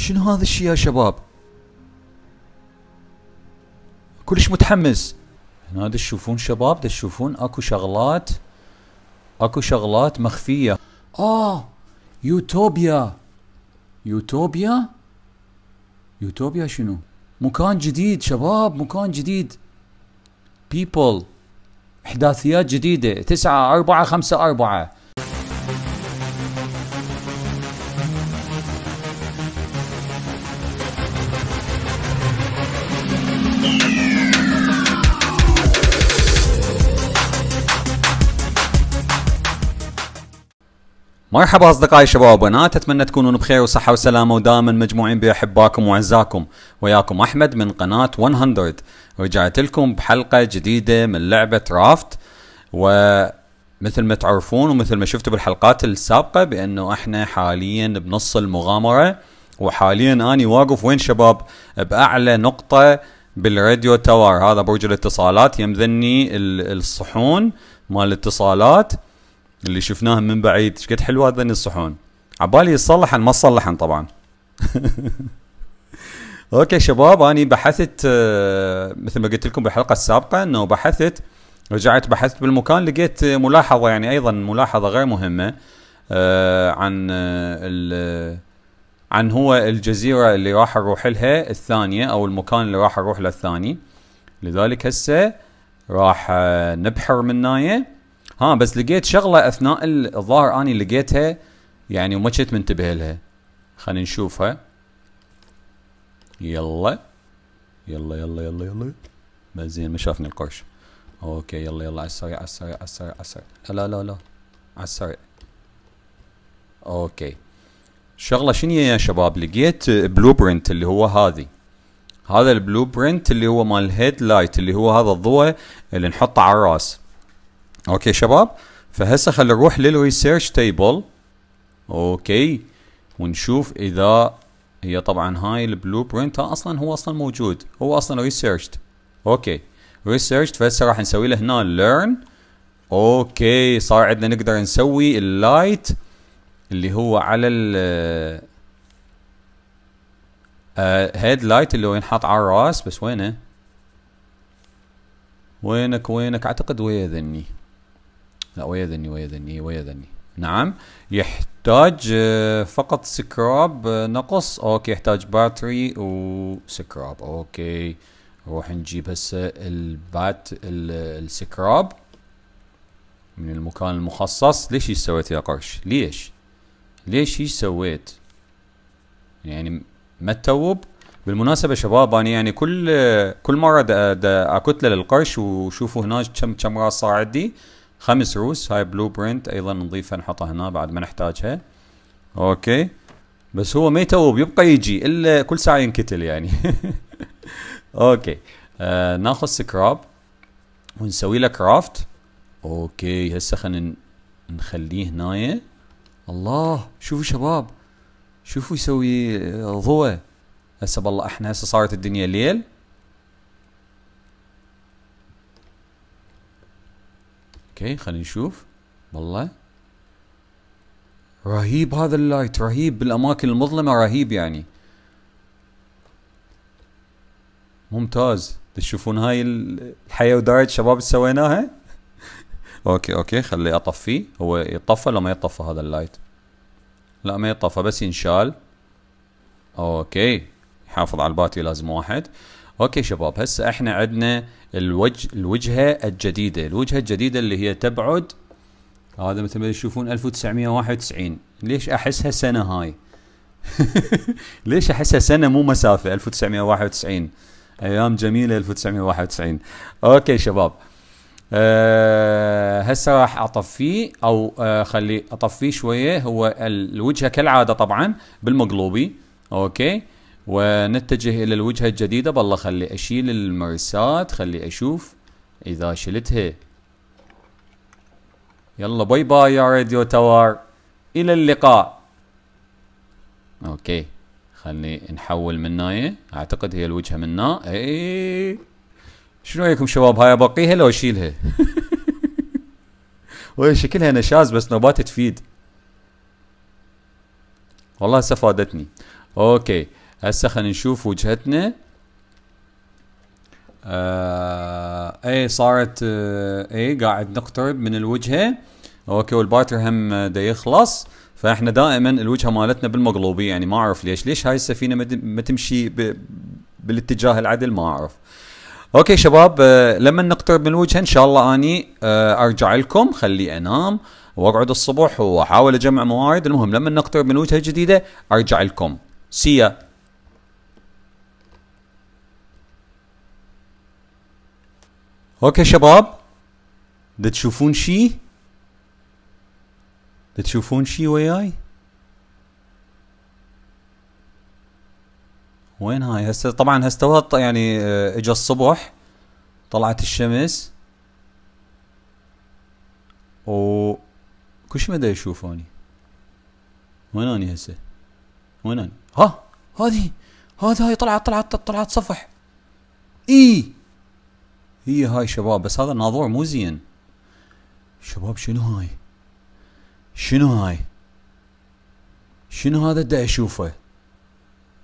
شنو هذا الشيء يا شباب كلش متحمس هنا تشوفون شباب تشوفون اكو شغلات اكو شغلات مخفية اه يوتوبيا يوتوبيا يوتوبيا شنو مكان جديد شباب مكان جديد بيبل احداثيات جديدة تسعة أربعة خمسة أربعة مرحبا اصدقائي شباب وبنات اتمنى تكونون بخير وصحه وسلامه ودائما مجموعين باحباكم واعزائكم وياكم احمد من قناه 100 رجعت لكم بحلقه جديده من لعبه رافت ومثل ما تعرفون ومثل ما شفتوا بالحلقات السابقه بانه احنا حاليا بنص المغامره وحاليا اني واقف وين شباب باعلى نقطه بالراديو تاور هذا برج الاتصالات يمذني الصحون مال الاتصالات اللي شفناهم من بعيد ايش قد حلوه هذين الصحون عبالي يصلحن ما صلحن طبعا اوكي شباب انا بحثت آه، مثل ما قلت لكم بالحلقه السابقه انه بحثت رجعت بحثت بالمكان لقيت ملاحظه يعني ايضا ملاحظه غير مهمه آه، عن آه، عن هو الجزيره اللي راح نروح لها الثانيه او المكان اللي راح نروح له الثاني لذلك هسه راح نبحر من نايه ها بس لقيت شغله اثناء الظاهر اني لقيتها يعني وما كنت منتبه لها خلينا نشوفها يلا يلا يلا يلا يلا ما زين ما شافني القرش اوكي يلا يلا على السريع على السريع على السريع على السريع لا لا لا على السريع اوكي شغله شنو يا شباب لقيت بلو برنت اللي هو هذه هذا البلو برنت اللي هو مال الهيد لايت اللي هو هذا الضوء اللي نحطه على الراس اوكي شباب فهسه خلينا نروح للريسيرش تيبل اوكي ونشوف اذا هي طبعا هاي البلو برنت ها اصلا هو اصلا موجود هو اصلا ريسيرش اوكي ريسيرش فهسه راح نسوي له هنا ليرن اوكي صار عندنا نقدر نسوي اللايت اللي هو على ال هيد آه، لايت اللي هو ينحط على الراس بس وينه؟ وينك وينك اعتقد ويا ذني لا ويذني ويذني ويذني نعم يحتاج آه، فقط سكراب آه، نقص اوكي يحتاج باتري وسكراب اوكي نروح نجيب هسه البات السكراب من المكان المخصص ليش سويت يا قرش ليش ليش ايش سويت يعني ما تتوب بالمناسبه شباب انا يعني كل آه، كل مره دا, دا اكتله للقرش وشوفوا هناك كم كم راس صار عندي خمس روس هاي بلو برنت ايضا نضيفها نحطها هنا بعد ما نحتاجها اوكي بس هو ما يتوب يبقى يجي الا كل ساعه ينكتل يعني اوكي آه ناخذ سكراب ونسوي له كرافت اوكي هسه خلينا نخليه هنايا الله شوفوا شباب شوفوا يسوي آه، ضوء هسه بالله احنا هسه صارت الدنيا ليل اوكي خلينا نشوف والله رهيب هذا اللايت رهيب بالاماكن المظلمه رهيب يعني ممتاز تشوفون هاي الحياه وداية شباب سويناها اوكي اوكي خليه اطفيه هو يطفى لما يطفى هذا اللايت لا ما يطفى بس ينشال اوكي يحافظ على الباتري لازم واحد اوكي شباب هسه احنا عندنا الوجه الوجهه الجديده الوجهه الجديده اللي هي تبعد هذا مثل ما تشوفون 1991 ليش احسها سنه هاي ليش احسها سنه مو مسافه 1991 ايام جميله 1991 اوكي شباب أه هسه راح اطفيه او آه، خلي اطفيه شويه هو الوجهه كالعاده طبعا بالمقلوبي اوكي ونتجه الى الوجهه الجديده بالله خلي اشيل المرسات خلي اشوف اذا شلتها يلا باي باي يا راديو تاور الى اللقاء اوكي خلني نحول من هاي اعتقد هي الوجهه من هنا اي شنو رايكم شباب هاي بقيها لو اشيلها وهي شكلها نشاز بس نوبات تفيد والله استفادتني اوكي هسه خلينا نشوف وجهتنا آه اي صارت آه اي قاعد نقترب من الوجهه اوكي والبارتر هم آه، دا يخلص فاحنا دائما الوجهه مالتنا بالمقلوبيه يعني ما اعرف ليش ليش هاي السفينه ما تمشي بالاتجاه العدل ما اعرف اوكي شباب آه لما نقترب من الوجهه ان شاء الله اني آه ارجع لكم خلي انام واقعد الصبح واحاول اجمع موارد المهم لما نقترب من وجهه جديده ارجع لكم سي اوكي شباب دا تشوفون شي دا تشوفون شي وياي وين هاي هسه طبعا هسه يعني آه، اجى الصبح طلعت الشمس و كلش مدى يشوفوني وين اني هسه وين اني ها هذه هذه هاي طلعت طلعت طلعت صفح اي هي هاي شباب بس هذا الناظور مو زين شباب شنو هاي شنو هاي شنو هذا دا اشوفه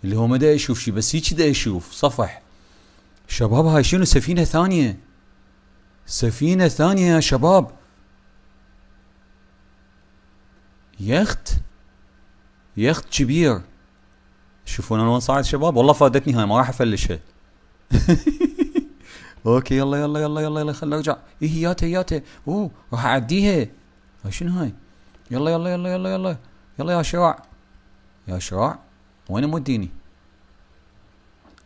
اللي هو ما دا اشوف شي بس هيك دا اشوف صفح شباب هاي شنو سفينه ثانيه سفينه ثانيه يا شباب يخت يخت كبير شوفون انا وين صاعد شباب والله فادتني هاي ما راح افلشها اوكي يلا يلا يلا يلا يلا خليني ارجع ايه ياته ياته اوه راح اعديها شنو هاي يلا يلا يلا يلا يلا يلا يا شراع يا شراع وين موديني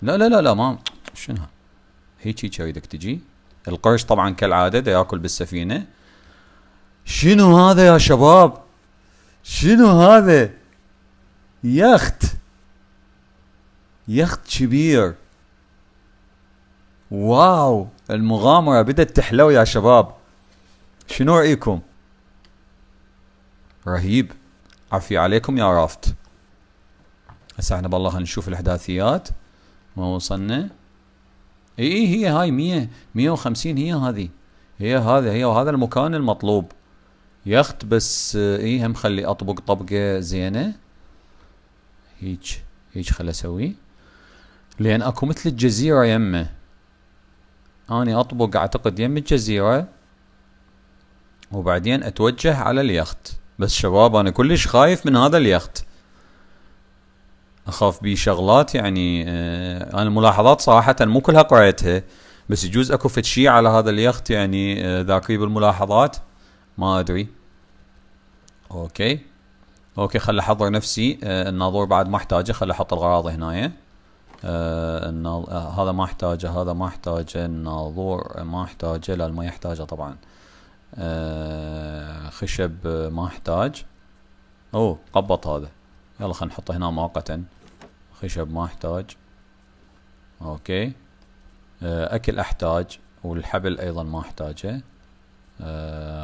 لا لا لا لا ما شنو هيك هيك اريدك تجي القرش طبعا كالعاده دا ياكل بالسفينه شنو هذا يا شباب شنو هذا يخت يخت كبير واو المغامرة بدت تحلو يا شباب شنو رأيكم؟ رهيب عفي عليكم يا رافت هسا احنا بالله هنشوف الاحداثيات ما وصلنا اي اي هي هاي مية مية وخمسين هي هذه هي هذا هي وهذا المكان المطلوب يخت بس اي هم خلي اطبق طبقه زينه هيج هيج خل اسوي لان اكو مثل الجزيره يمه أني أطبق أعتقد يم الجزيرة وبعدين أتوجه على اليخت بس شباب أنا كلش خايف من هذا اليخت أخاف بيه شغلات يعني آه، أنا الملاحظات صراحة مو كلها قريتها بس يجوز اكو فد على هذا اليخت يعني آه، ذاكري بالملاحظات ما ادري اوكي اوكي خل احضر نفسي آه، الناظور بعد ما احتاجه خل احط الغراض هنايا آه، ان آه، هذا ما احتاجه هذا ما احتاجه الناظور ما احتاجه لا ما يحتاجه طبعا آه، خشب ما احتاج او قبط هذا يلا خلينا نحطه هنا مؤقتا خشب ما احتاج اوكي اكل احتاج والحبل ايضا ما احتاجه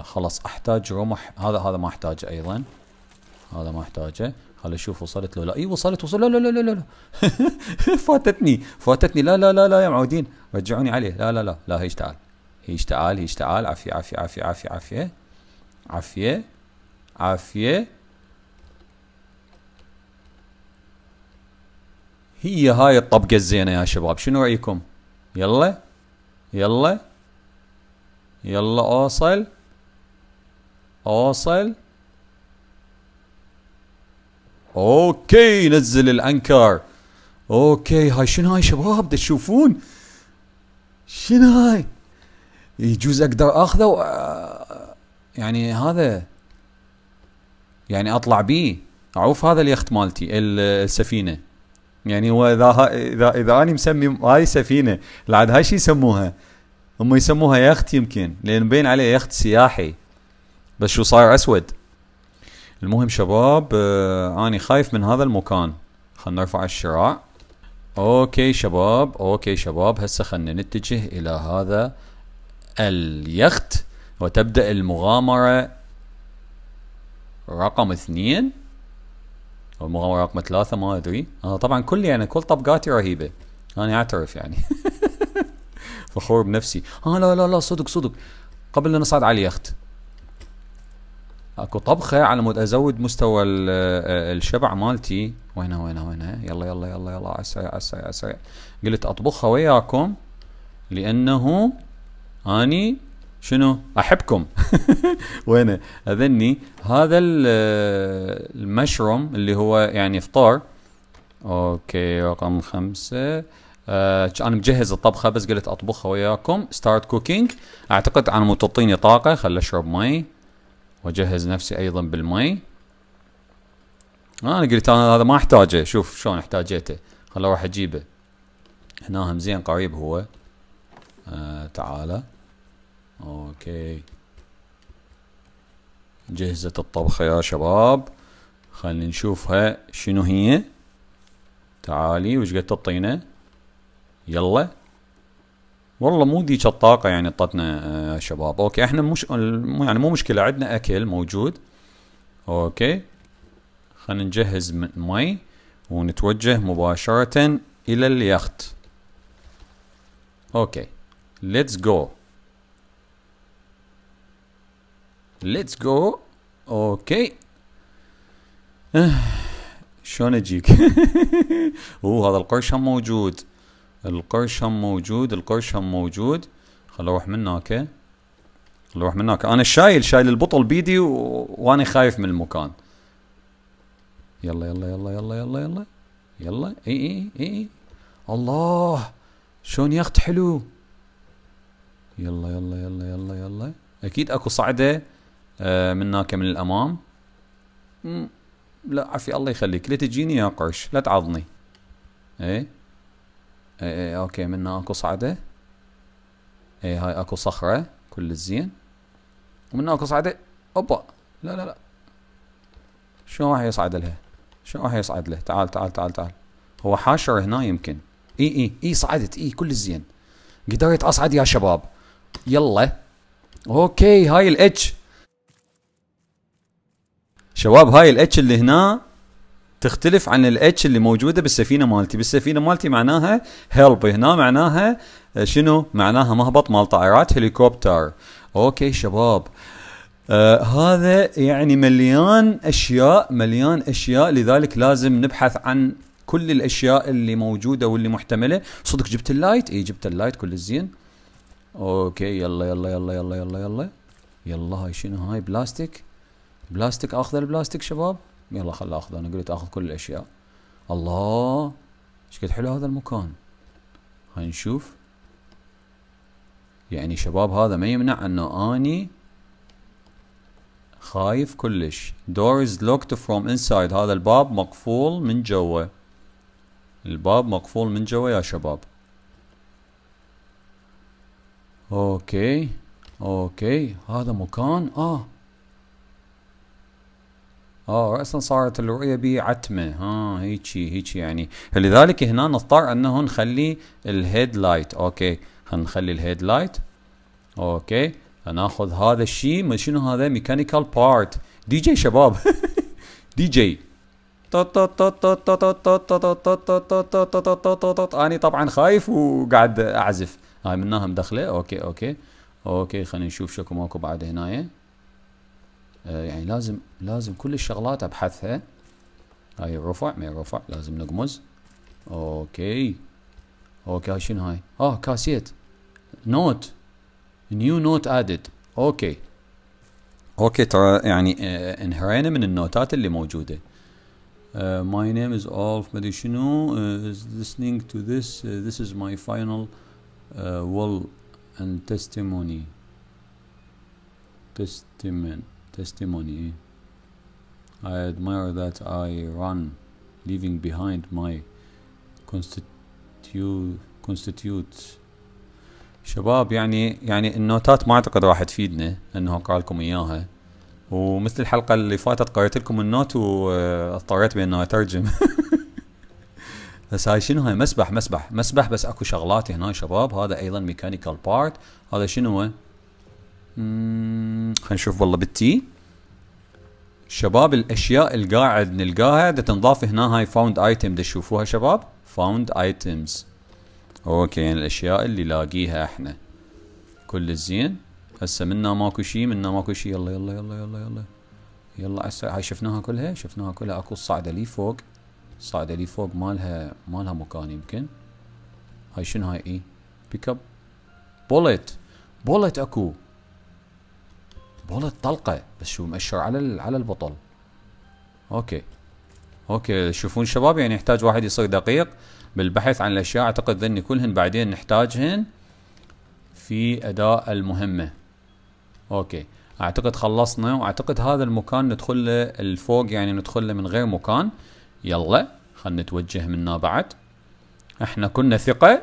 خلاص احتاج رمح هذا هذا ما احتاجه ايضا هذا ما احتاجه خليني اشوف وصلت له لا اي وصلت وصل لا لا لا لا لا فاتتني فاتتني لا لا لا لا يا معودين رجعوني عليه لا لا لا لا هيج تعال هيج تعال هيج تعال عافيه عافيه عافيه عافيه عافيه عافيه عافيه هي هاي الطبقة الزينة يا شباب شنو رأيكم يلا يلا يلا اوصل اوصل اوكي نزل الانكر اوكي هاي شنو هاي شباب تشوفون شنو هاي يجوز اقدر اخذه و... آه، يعني هذا يعني اطلع بيه اعوف هذا اليخت مالتي السفينه يعني هو اذا اذا اذا اني مسمي هاي سفينه العاد هاي شو يسموها؟ هم يسموها يخت يمكن لان مبين عليه يخت سياحي بس شو صاير اسود المهم شباب آه اني خايف من هذا المكان خلنا نرفع الشراع اوكي شباب اوكي شباب هسه خلنا نتجه الى هذا اليخت وتبدأ المغامرة رقم اثنين او المغامرة رقم ثلاثة ما ادري انا آه، طبعا كلي يعني كل طبقاتي رهيبة انا اعترف يعني فخور بنفسي اه لا لا لا صدق صدق قبل لا نصعد على اليخت اكو طبخه على مود ازود مستوى آه، الشبع مالتي وينها وينها وينها يلا يلا يلا يلا على السريع على السريع على السريع قلت اطبخها وياكم لانه اني شنو احبكم وين اذني هذا آه، المشروم اللي هو يعني فطار اوكي رقم خمسة آه، انا مجهز الطبخه بس قلت اطبخها وياكم ستارت كوكينج اعتقد انا متطيني طاقه خل اشرب مي واجهز نفسي ايضا بالمي آه، انا قلت انا هذا ما احتاجه شوف شلون احتاجيته خل اروح اجيبه هنا هم زين قريب هو آه تعالى اوكي جهزت الطبخة يا شباب خلينا نشوفها شنو هي تعالي وش قد تعطينا يلا والله مو ذيك الطاقة يعني طتنا آه، شباب اوكي احنا مش يعني مو مشكلة عندنا اكل موجود اوكي خلينا نجهز مي ونتوجه مباشرة الى اليخت اوكي ليتس جو ليتس جو اوكي آه، شلون اجيك؟ اوه هذا القرش هم موجود القرشم موجود القرشم موجود خل اروح من هناك خل اروح من هناك انا شايل شايل البطل بيدي و... وانا خايف من المكان يلا يلا يلا يلا يلا يلا يلا اي اي اي, إي. الله شلون يخت حلو يلا يلا يلا يلا يلا اكيد اكو صعده آه، من هناك من الامام لا عفي الله يخليك لا تجيني يا قرش لا تعضني ايه اي, اي اوكي من اكو صعدة اي هاي اكو صخرة كل الزين ومن اكو صعدة اوبا لا لا لا شلون راح يصعد لها شلون راح يصعد له تعال تعال تعال تعال هو حاشر هنا يمكن اي اي اي صعدت اي كل الزين قدرت اصعد يا شباب يلا اوكي هاي الاتش شباب هاي الاتش اللي هنا تختلف عن الاتش اللي موجوده بالسفينه مالتي بالسفينه مالتي معناها هيلب هنا معناها آه، شنو معناها مهبط مال طائرات هليكوبتر اوكي شباب آه هذا يعني مليان اشياء مليان اشياء لذلك لازم نبحث عن كل الاشياء اللي موجوده واللي محتمله صدق جبت اللايت اي جبت اللايت كل الزين اوكي يلا يلا يلا يلا يلا يلا يلا هاي شنو هاي بلاستيك بلاستيك اخذ البلاستيك شباب يلا خل اخذ انا قلت اخذ كل الاشياء الله ايش قد حلو هذا المكان هاي نشوف يعني شباب هذا ما يمنع انه اني خايف كلش door is locked from inside هذا الباب مقفول من جوا الباب مقفول من جوا يا شباب اوكي اوكي هذا مكان اه اه رأسا صارت الرؤية بعتمة ها هيجي هيجي يعني فلذلك هنا نضطر انه نخلي الهيد لايت اوكي هنخلي الهيد لايت اوكي هناخذ هذا الشيء شنو هذا ميكانيكال بارت دي جي شباب دي جي أنا طبعا خايف وقاعد أعزف هاي منها مدخلة أوكي أوكي أوكي خلينا نشوف شكو ماكو بعد هنايا آه، يعني لازم لازم كل الشغلات ابحثها هاي الرفع ما رفع لازم نقمز اوكي اوكي هاي شنو هاي اه كاسيت نوت نيو نوت ادد اوكي اوكي ترى يعني آه انهرينا من النوتات اللي موجوده Uh, my name is Alf Medishino uh, آه، is listening to this uh, this is my final uh, will and testimony testament testimony. I admire that I run, leaving behind my constitute constitutes شباب يعني يعني النوتات ما اعتقد راح تفيدنا انه اقرا لكم اياها ومثل الحلقه اللي فاتت قريت لكم النوت واضطريت بانه اترجم بس هاي شنو هاي مسبح مسبح مسبح بس اكو شغلات هنا شباب هذا ايضا ميكانيكال بارت هذا شنو هو خلينا نشوف والله بالتي شباب الاشياء اللي قاعد نلقاها ده تنضاف هنا هاي فاوند ايتم ده تشوفوها شباب فاوند ايتمز اوكي يعني الاشياء اللي لاقيها احنا كل الزين هسه منا ماكو شيء منا ماكو شيء يلا يلا يلا يلا يلا يلا هسه هاي شفناها كلها شفناها كلها اكو الصعده لي فوق الصعده لي فوق مالها مالها مكان يمكن هاي شنو هاي اي بيك اب بولت بولت اكو بولت طلقه بس شو مأشر على على البطل اوكي اوكي شوفون شباب يعني يحتاج واحد يصير دقيق بالبحث عن الاشياء اعتقد ذني كلهن بعدين نحتاجهن في اداء المهمه اوكي اعتقد خلصنا واعتقد هذا المكان ندخل له الفوق يعني ندخل له من غير مكان يلا خلنا نتوجه منا بعد احنا كنا ثقه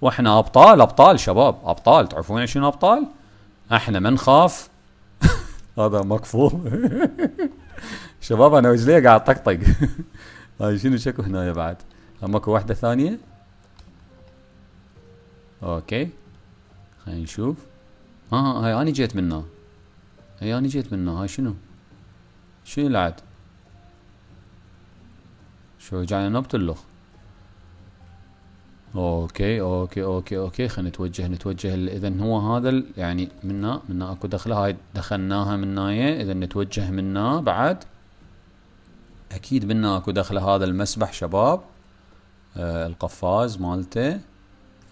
واحنا ابطال ابطال شباب ابطال تعرفون شنو ابطال احنا ما نخاف هذا مقفول شباب انا رجلي قاعد طقطق هاي شنو شكو هنا بعد ماكو واحدة ثانية اوكي خلينا نشوف اه هاي اني جيت منها هاي اني جيت منها هاي شنو شنو لعد شو رجعنا نبط اللخ اوكي اوكي اوكي اوكي خلينا نتوجه نتوجه اذا هو هذا يعني منا منا اكو دخله هاي دخلناها من نايه اذا نتوجه منا بعد اكيد منا اكو دخله هذا المسبح شباب آه القفاز مالته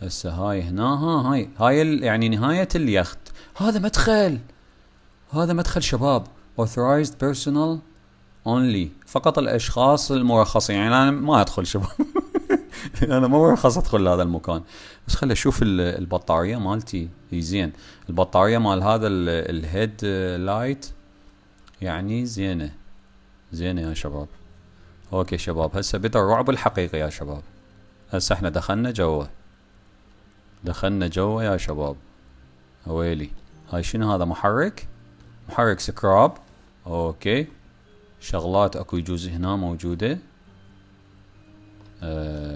هسه هاي هنا ها هاي هاي يعني نهايه اليخت هذا مدخل هذا مدخل شباب authorized personal only فقط الاشخاص المرخصين يعني انا ما ادخل شباب انا ما مرخص ادخل لهذا المكان بس خلي اشوف البطاريه مالتي هي زين البطاريه مال هذا الهيد لايت يعني زينه زينه يا شباب اوكي شباب هسه بدا الرعب الحقيقي يا شباب هسه احنا دخلنا جوا دخلنا جوا يا شباب ويلي هاي شنو هذا محرك محرك سكراب اوكي شغلات اكو يجوز هنا موجوده أه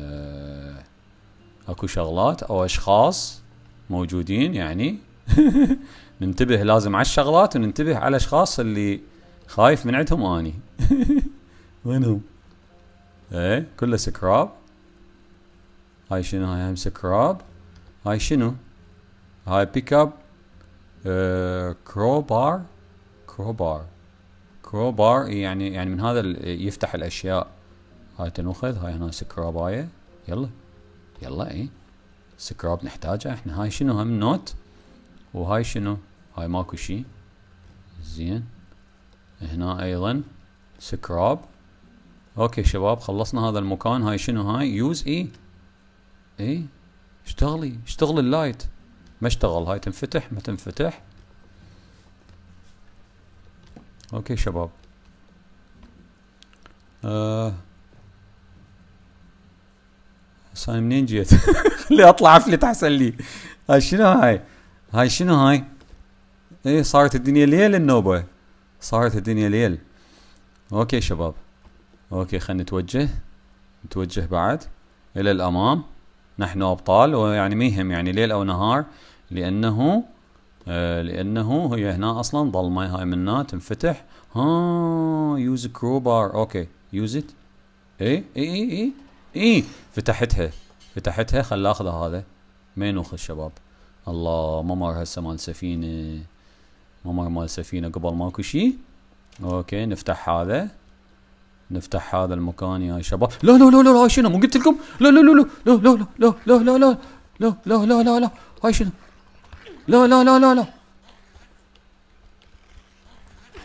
اكو شغلات او اشخاص موجودين يعني ننتبه لازم على الشغلات وننتبه على الاشخاص اللي خايف من عندهم اني وينهم؟ ايه كله سكراب هاي شنو هاي هم سكراب هاي شنو؟ هاي بيك اب آه كروبار كروبار كروبار يعني يعني من هذا يفتح الاشياء هاي تنوخذ هاي هنا سكرابايه يلا يلا اي سكراب نحتاجها احنا هاي شنو هم نوت وهاي شنو هاي ماكو شي زين هنا ايضا سكراب اوكي شباب خلصنا هذا المكان هاي شنو هاي يوز اي اي اشتغلي اشتغل اللايت ما اشتغل هاي تنفتح ما تنفتح اوكي شباب آه بس انا منين جيت؟ خلي اطلع افلت احسن لي هاي شنو هاي؟ هاي شنو هاي؟ ايه صارت الدنيا ليل النوبة صارت الدنيا ليل اوكي شباب اوكي خلينا نتوجه نتوجه بعد الى الامام نحن ابطال ويعني ما يهم يعني ليل او نهار لانه آه لانه هي هنا اصلا ظلمه هاي منا تنفتح ها يوز كروبار اوكي يوز ات اي اي اي, اي. اي فتحتها فتحتها خل اخذ هذا مين اخذ الشباب الله ممر هسه مال سفينه ممر مال سفينه قبل ماكو شي اوكي نفتح هذا نفتح هذا المكان يا شباب لا لا لا لا هاي شنو مو قلت لكم لا لا لا لا لا لا لا لا لا لا لا لا لا لا لا هاي شنو لا لا لا لا لا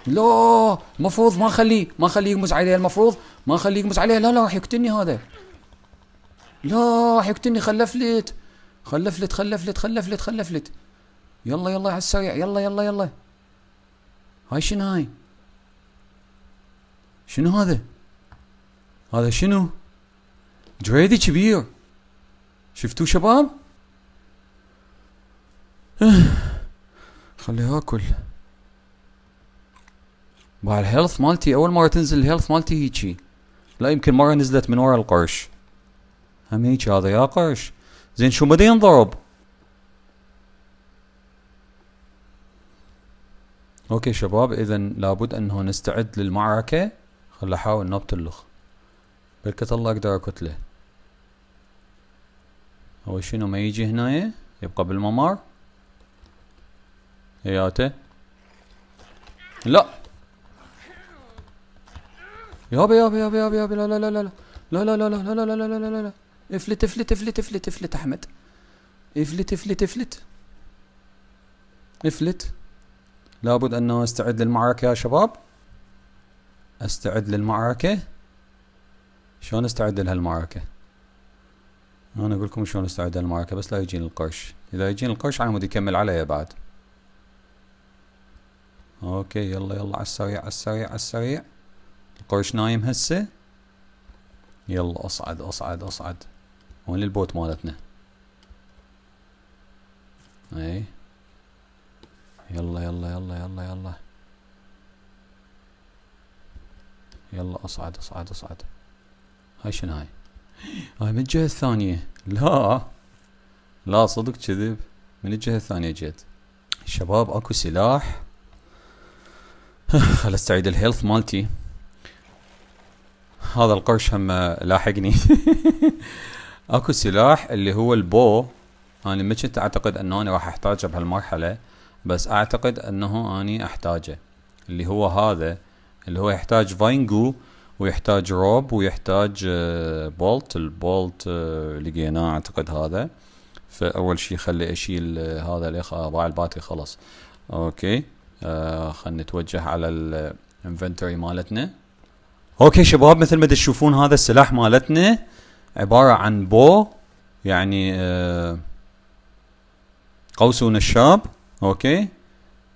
لا المفروض ما اخليه ما اخليه يقمص عليه المفروض ما اخليه يقمص عليه لا لا راح يقتلني هذا لا حيقتلني خلفلت خلفلت خلفلت خلفلت خلفلت يلا يلا على السريع يلا يلا يلا هاي شنو هاي شنو هذا هذا شنو دريدي كبير شفتوه شباب خليه اكل باع الهيلث مالتي اول مره تنزل الهيلث مالتي هيجي لا يمكن مره نزلت من ورا القرش هم هيك هذا يا قرش زين شو بده ينضرب اوكي شباب اذا لابد انه نستعد للمعركة خل احاول نبت اللخ بركة الله اقدر اكتله اول شنو ما يجي هنايا يبقى بالممر هياته لا يابا يابا يابا يابا يابا لا لا لا لا لا لا لا لا لا لا لا لا لا افلت افلت افلت افلت افلت احمد افلت افلت افلت افلت لابد انه استعد للمعركه يا شباب استعد للمعركه شلون استعد لهالمعركه انا اقول لكم شلون استعد للمعركه بس لا يجيني القرش اذا يجيني القرش عمود يكمل علي بعد اوكي يلا يلا على السريع على السريع على السريع القرش نايم هسه يلا اصعد اصعد اصعد وين البوت مالتنا اي يلا يلا يلا يلا يلا يلا اصعد اصعد اصعد هاي شنو هاي هاي من الجهة الثانية لا لا صدق كذب من الجهة الثانية جيت شباب اكو سلاح خل استعيد الهيلث مالتي هذا القرش هم لاحقني اكو سلاح اللي هو البو انا ما كنت اعتقد انه انا راح احتاجه بهالمرحله بس اعتقد انه اني احتاجه اللي هو هذا اللي هو يحتاج فاينجو ويحتاج روب ويحتاج آه، بولت البولت آه، لقيناه اعتقد هذا فاول شيء خلي اشيل آه، هذا الاخ ضاع الباتري خلص اوكي آه خلينا نتوجه على الانفنتوري مالتنا اوكي شباب مثل ما تشوفون هذا السلاح مالتنا عبارة عن بو يعني آه، قوس ونشاب اوكي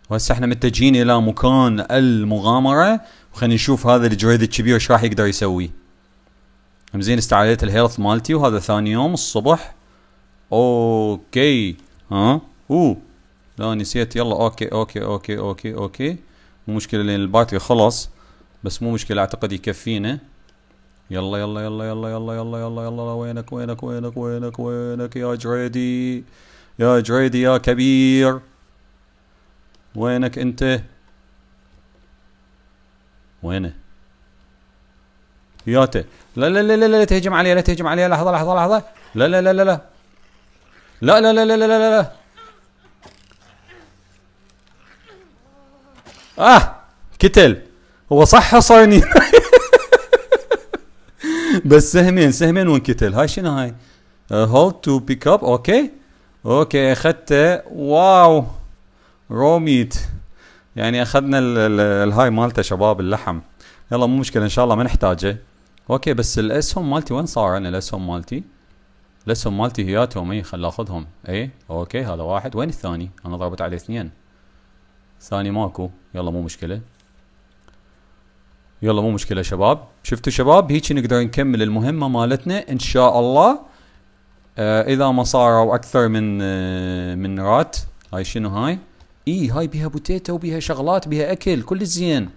وهسه احنا متجهين الى مكان المغامرة وخلينا نشوف هذا الجريد الكبير ايش راح يقدر يسوي زين استعادت الهيلث مالتي وهذا ثاني يوم الصبح اوكي ها اوه لا نسيت يلا اوكي اوكي اوكي اوكي اوكي مو مشكلة لان الباتري خلص بس مو مشكلة اعتقد يكفينا يلا يلا يلا يلا يلا يلا يلا يلا وينك وينك وينك وينك وينك يا جريدي يا جريدي يا كبير وينك انت وينه ياته لا لا لا لا لا تهجم عليه لا تهجم عليه لحظه لحظه لحظه لا لا لا لا لا لا لا لا لا لا لا لا لا اه كتل هو صح حصيني بس سهمين سهمين وانقتل هاي شنو هاي؟ هولد تو بيك اب اوكي اوكي اخذته واو رو ميت يعني اخذنا الهاي مالته شباب اللحم يلا مو مشكله ان شاء الله ما نحتاجه اوكي بس الاسهم مالتي وين صار انا الاسهم مالتي؟ الاسهم مالتي هياتهم اي خل اخذهم اي اوكي هذا واحد وين الثاني؟ انا ضربت عليه اثنين ثاني ماكو يلا مو مشكله يلا مو مشكله شباب شفتوا شباب هيك نقدر نكمل المهمه مالتنا ان شاء الله آه اذا ما صاروا اكثر من آه من رات هاي شنو هاي اي هاي بيها بوتيتا وبيها شغلات بيها اكل كل الزين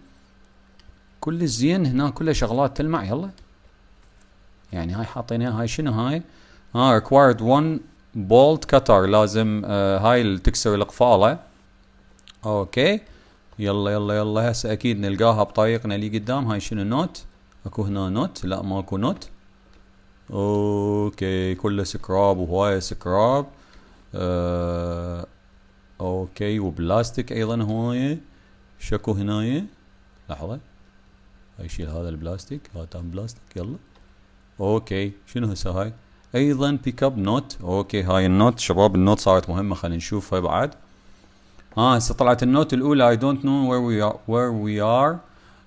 كل الزين هنا كلها شغلات تلمع يلا يعني هاي حاطينها هاي شنو هاي ها ريكوايرد 1 بولت كتر لازم آه هاي تكسر القفاله اوكي يلا يلا يلا هسه اكيد نلقاها بطريقنا اللي قدام هاي شنو نوت اكو هنا نوت لا ماكو نوت اوكي كله سكراب وهواية سكراب آه اوكي وبلاستيك ايضا هواية شكو هنايا لحظة اشيل هذا البلاستيك هذا بلاستيك يلا اوكي شنو هسه هاي ايضا بيك اب نوت اوكي هاي النوت شباب النوت صارت مهمة خلينا نشوفها بعد اه هسه طلعت النوت الاولى I don't know where we are where we are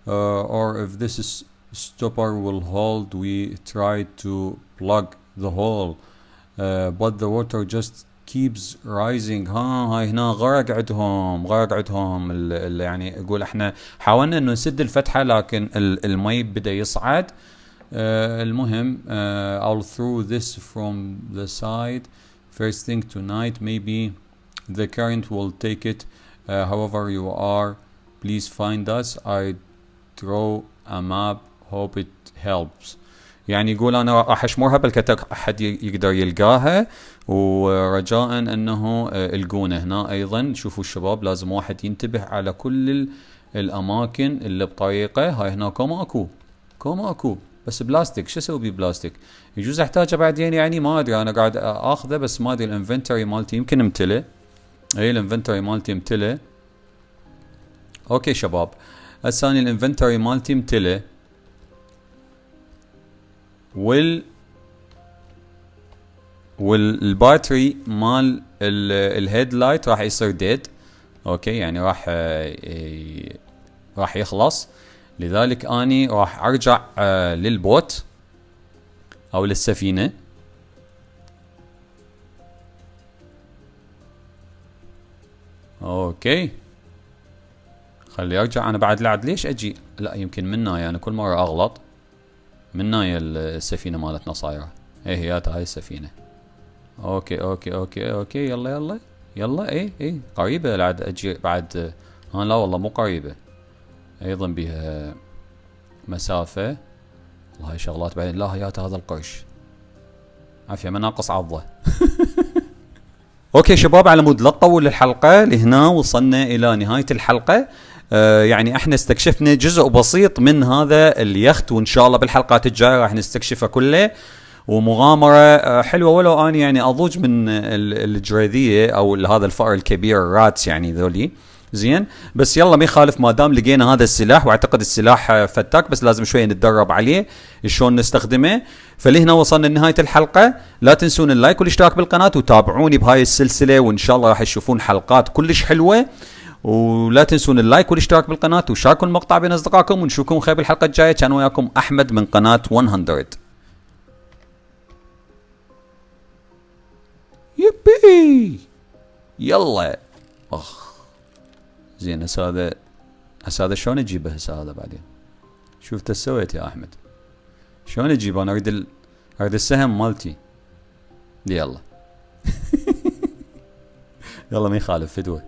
uh, or if this is stopper will hold we tried to plug the hole uh, but the water just keeps rising ها هاي هنا غرق عندهم غرق عندهم يعني يقول احنا حاولنا انه نسد الفتحه لكن المي بدا يصعد uh, المهم uh, I'll throw this from the side first thing tonight maybe the current will take it uh, however you are please find us I draw a map hope it helps يعني يقول انا راح اشمرها بالكتك احد يقدر يلقاها ورجاء انه القونا آه، هنا ايضا شوفوا الشباب لازم واحد ينتبه على كل الاماكن اللي بطريقه هاي هنا كوما اكو كوما اكو بس بلاستيك شو اسوي ببلاستيك يجوز احتاجه بعدين يعني ما ادري انا قاعد اخذه بس ما ادري الانفنتوري مالتي يمكن امتلئ اي الانفنتوري مالتي امتلي اوكي شباب هسه اني الانفنتوري مالتي امتلي وال والباتري مال الهيد لايت راح يصير ديد اوكي يعني راح آه، راح يخلص لذلك اني راح ارجع آه، للبوت او للسفينه اوكي خلي ارجع انا بعد لعد ليش اجي لا يمكن من هاي انا كل مره اغلط من هاي السفينه مالتنا صايره ايه هي هاي السفينه اوكي اوكي اوكي اوكي يلا يلا يلا ايه ايه قريبه لعد اجي بعد ها لا والله مو قريبه ايضا بها مسافه والله هاي شغلات بعدين لا هيات هذا القرش عافيه ما ناقص عضه اوكي شباب على مود لا تطول الحلقه لهنا وصلنا الى نهايه الحلقه آه يعني احنا استكشفنا جزء بسيط من هذا اليخت وان شاء الله بالحلقات الجايه راح نستكشفه كله ومغامره آه، حلوه ولو اني يعني اضوج من الجريذيه او هذا الفأر الكبير الراتس يعني ذولي زين بس يلا ما يخالف ما دام لقينا هذا السلاح واعتقد السلاح فتاك بس لازم شويه نتدرب عليه شلون نستخدمه فلهنا وصلنا لنهايه الحلقه لا تنسون اللايك والاشتراك بالقناه وتابعوني بهاي السلسله وان شاء الله راح تشوفون حلقات كلش حلوه ولا تنسون اللايك والاشتراك بالقناه وشاركوا المقطع بين اصدقائكم ونشوفكم خير بالحلقه الجايه كان وياكم احمد من قناه 100 يبي يلا اخ زين هسه هذا هسه هذا شلون اجيبه هسه هذا بعدين شوف انت سويت يا احمد شلون اجيبه انا اريد ال... اريد السهم مالتي يلا يلا ما يخالف فدوه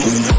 Thank you.